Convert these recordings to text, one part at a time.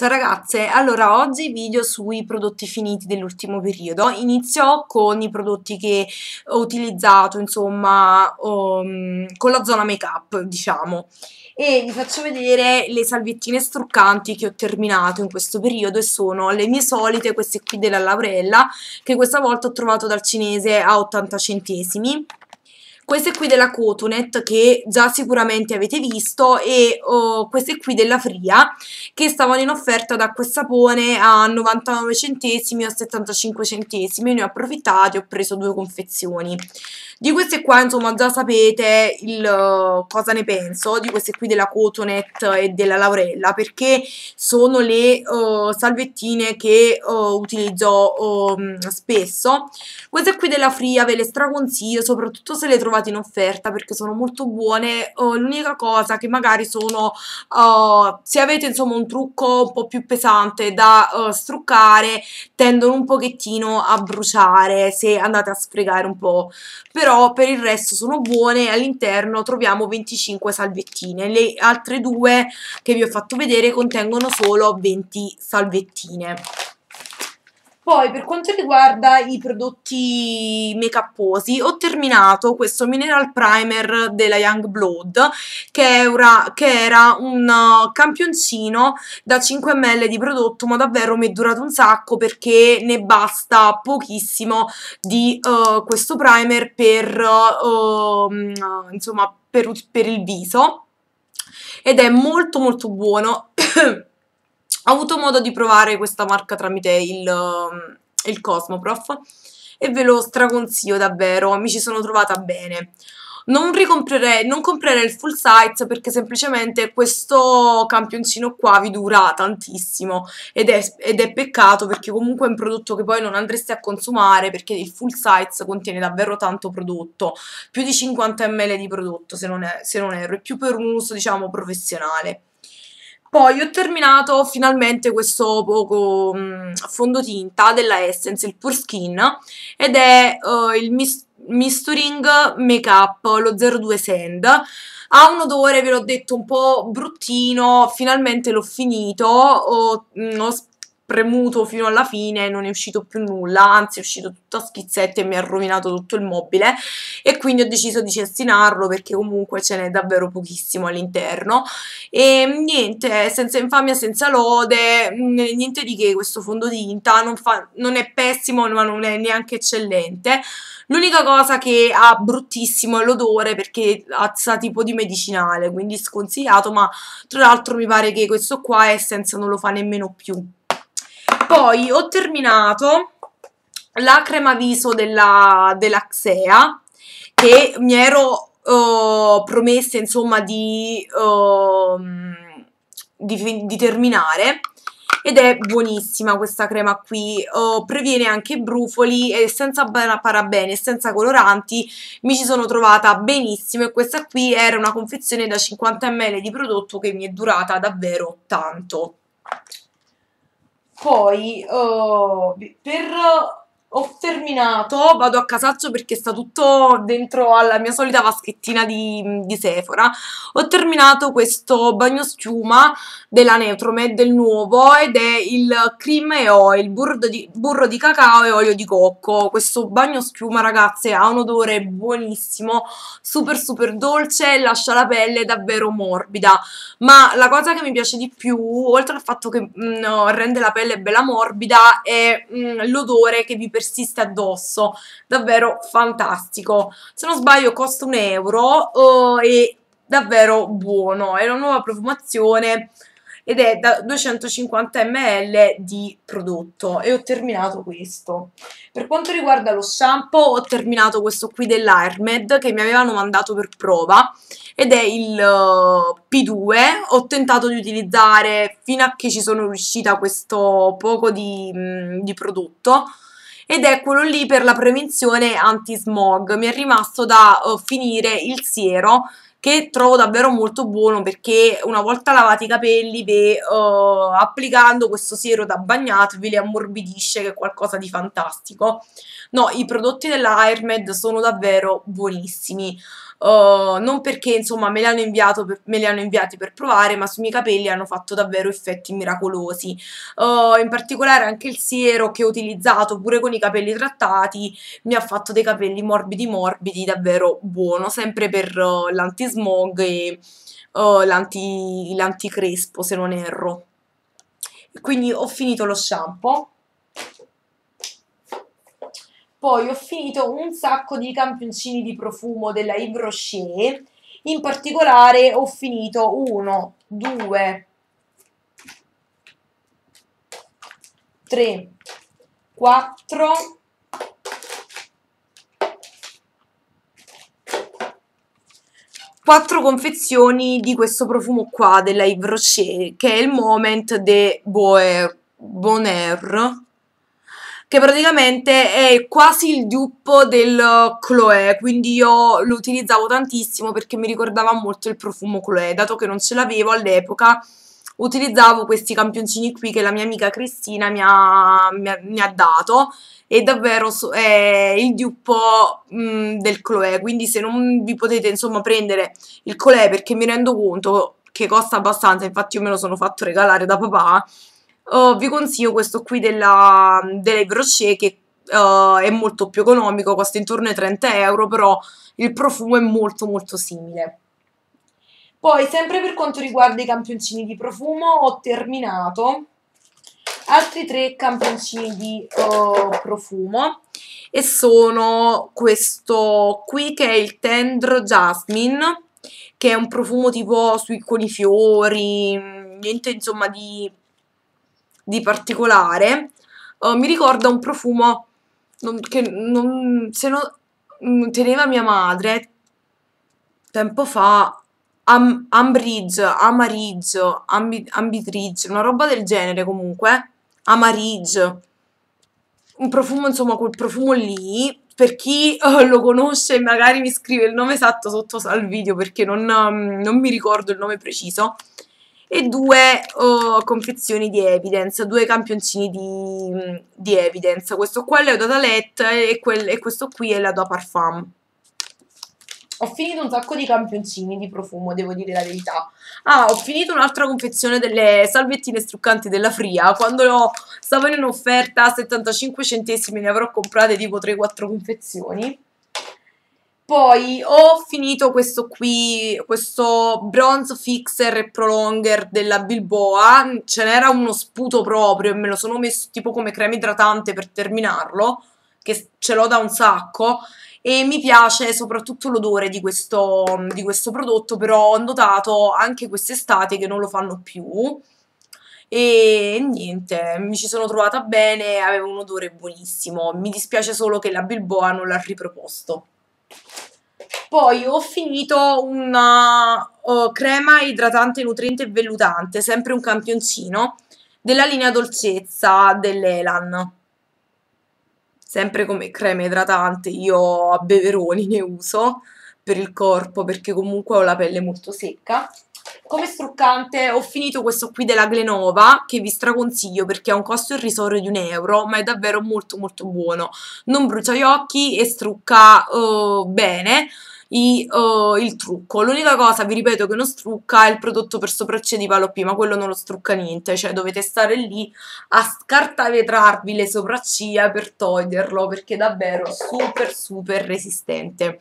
Ciao ragazze, allora oggi video sui prodotti finiti dell'ultimo periodo. Inizio con i prodotti che ho utilizzato, insomma, um, con la zona make up, diciamo. E vi faccio vedere le salviettine struccanti che ho terminato in questo periodo e sono le mie solite, queste qui della Laurella, che questa volta ho trovato dal cinese a 80 centesimi queste qui della Cotonet che già sicuramente avete visto e oh, queste qui della Fria che stavano in offerta da quel sapone a 99 centesimi o 75 centesimi, ne ho approfittato e ho preso due confezioni. Di queste qua insomma già sapete il, oh, cosa ne penso, di queste qui della Cotonet e della Laurella perché sono le uh, salvettine che uh, utilizzo spesso. Queste qui della Fria ve le straconsiglio soprattutto se le trovate trovato in offerta perché sono molto buone. Uh, l'unica cosa che magari sono, uh, se avete insomma un trucco un po' più pesante da uh, struccare, tendono un pochettino a bruciare se andate a sfregare un po'. Però per il resto sono buone, all'interno troviamo 25 salvettine. Le altre due che vi ho fatto vedere contengono solo 20 salvettine. Poi per quanto riguarda i prodotti make upposi, ho terminato questo mineral primer della Young Blood che, una, che era un uh, campioncino da 5 ml di prodotto ma davvero mi è durato un sacco perché ne basta pochissimo di uh, questo primer per, uh, um, uh insomma, per, per il viso ed è molto molto buono ho avuto modo di provare questa marca tramite il, ehm, il Cosmoprof e ve lo straconsiglio davvero, mi ci sono trovata bene. Non ricomprerei, non comprerei il full size perché semplicemente questo campioncino qua vi dura tantissimo ed è, ed è peccato perché comunque è un prodotto che poi non andreste a consumare perché il full size contiene davvero tanto prodotto, più di 50 ml di prodotto se non, è, se non erro, è più per un uso diciamo professionale. Poi ho terminato finalmente questo poco mh, mm, fondotinta della Essence, il Pure Skin, ed è uh, il Mist Misturing Makeup, lo 02 Sand. Ha un odore, ve l'ho detto, un po' bruttino, finalmente l'ho finito, ho, mh, mm, ho premuto fino alla fine non è uscito più nulla, anzi è uscito tutto a schizzetti e mi ha rovinato tutto il mobile e quindi ho deciso di cestinarlo perché comunque ce n'è davvero pochissimo all'interno e niente, senza infamia, senza lode, mm, niente di che questo fondotinta, non, fa, non è pessimo ma non è neanche eccellente l'unica cosa che ha bruttissimo è l'odore perché sa tipo di medicinale quindi sconsigliato ma tra l'altro mi pare che questo qua Essence non lo fa nemmeno più poi ho terminato la crema viso della, della Xea che mi ero uh, promessa insomma di, uh, di, di, terminare ed è buonissima questa crema qui, uh, previene anche brufoli e senza parabene, senza coloranti, mi ci sono trovata benissimo e questa qui era una confezione da 50 ml di prodotto che mi è durata davvero tanto. Poi, uh, per ho terminato, vado a casaccio perché sta tutto dentro alla mia solita vaschettina di, di Sephora. Ho terminato questo bagno schiuma della Neutromed, del nuovo, ed è il cream e oil, burro di, burro di cacao e olio di cocco. Questo bagno schiuma ragazze, ha un odore buonissimo, super super dolce, lascia la pelle davvero morbida. Ma la cosa che mi piace di più, oltre al fatto che mh, mm, rende la pelle bella morbida, è mm, l'odore che vi permette persiste addosso, davvero fantastico. Se non sbaglio costa un euro uh, e davvero buono, è una nuova profumazione ed è da 250 ml di prodotto e ho terminato questo. Per quanto riguarda lo shampoo ho terminato questo qui dell'Armed che mi avevano mandato per prova ed è il eh, P2, ho tentato di utilizzare fino a che ci sono riuscita questo poco di, mm, di prodotto ed è quello lì per la prevenzione anti-smog. Mi è rimasto da uh, finire il siero che trovo davvero molto buono perché una volta lavati i capelli ve, uh, applicando questo siero da bagnato ve li ammorbidisce che è qualcosa di fantastico no, i prodotti della Airmed sono davvero buonissimi Oh, non perché insomma me li, hanno inviato per, me li hanno inviati per provare, ma sui miei capelli hanno fatto davvero effetti miracolosi. Uh, in particolare anche il siero che ho utilizzato pure con i capelli trattati mi ha fatto dei capelli morbidi morbidi, davvero buono, sempre per uh, l'antismog e l'anti, l'anticrespo se non erro. Quindi ho finito lo shampoo. Poi ho finito un sacco di campioncini di profumo della Yves Rocher, in particolare ho finito uno, due, tre, quattro, quattro confezioni di questo profumo qua della Yves Rocher, che è il Moment de Boer, Bonheur, che praticamente è quasi il dupe del uh, Chloé, quindi io lo utilizzavo tantissimo perché mi ricordava molto il profumo Chloé, dato che non ce l'avevo all'epoca utilizzavo questi campioncini qui che la mia amica Cristina mi ha, mi ha, mi ha dato e davvero è il duppo mm, del Chloé, quindi se non vi potete insomma prendere il Chloé perché mi rendo conto che costa abbastanza, infatti io me lo sono fatto regalare da papà, eh, vi consiglio questo qui della, delle brochet che uh, è molto più economico, costa intorno ai 30 euro, però il profumo è molto molto simile. Poi, sempre per quanto riguarda i campioncini di profumo, ho terminato altri tre campioncini di uh, profumo e sono questo qui che è il Tendro Jasmine che è un profumo tipo sui, con i fiori, niente insomma di di particolare, uh, mi ricorda un profumo non, che non, se non mm, teneva mia madre tempo fa, am, Ambridge, Amaridge, ambi, Ambitridge, una roba del genere comunque, Amaridge, un profumo insomma quel profumo lì, per chi uh, lo conosce magari mi scrive il nome esatto sotto al video perché non, um, non mi ricordo il nome preciso, e due oh, confezioni di evidence, due campioncini di, di evidence. Questo qua è ho d'Alette e, quel, e questo qui è la do Parfum. Ho finito un sacco di campioncini di profumo, devo dire la verità. Ah, ho finito un'altra confezione delle salvettine struccanti della Fria. Quando stavano in offerta a 75 centesimi ne avrò comprate tipo 3-4 confezioni. Poi ho finito questo qui, questo Bronze Fixer e Prolonger della Bilboa, ce n'era uno sputo proprio e me lo sono messo tipo come crema idratante per terminarlo, che ce l'ho da un sacco, e mi piace soprattutto l'odore di, di questo, prodotto, però ho notato anche quest'estate che non lo fanno più, e niente, mi ci sono trovata bene, aveva un odore buonissimo, mi dispiace solo che la Bilboa non l'ha riproposto. Poi ho finito una uh, crema idratante nutriente e vellutante, sempre un campioncino, della linea dolcezza dell'Elan. Sempre come crema idratante, io a beveroni ne uso per il corpo perché comunque ho la pelle molto secca. Come struccante ho finito questo qui della Glenova che vi straconsiglio perché ha un costo irrisorio di un euro ma è davvero molto molto buono. Non brucia gli occhi e strucca uh, bene. I, uh, il trucco. L'unica cosa, vi ripeto, che non strucca è il prodotto per sopracciglio di Paloppi, ma quello non lo strucca niente, cioè dovete stare lì a scartavetrarvi le sopracciglia per toglierlo, perché è davvero super super resistente.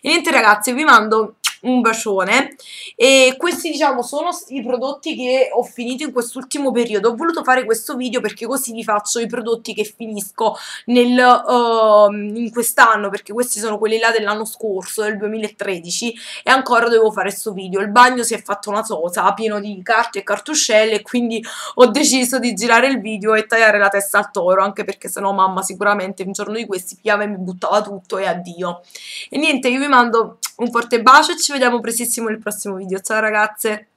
E niente ragazzi, vi mando un bacione e questi diciamo sono i prodotti che ho finito in quest'ultimo periodo ho voluto fare questo video perché così vi faccio i prodotti che finisco nel, uh, in quest'anno perché questi sono quelli là dell'anno scorso del 2013 e ancora devo fare questo video il bagno si è fatto una sosa pieno di carte e cartuscelle quindi ho deciso di girare il video e tagliare la testa al toro anche perché sennò mamma sicuramente un giorno di questi piava e mi buttava tutto e addio e niente io vi mando un forte bacio e ci ci vediamo prestissimo nel prossimo video. Ciao ragazze!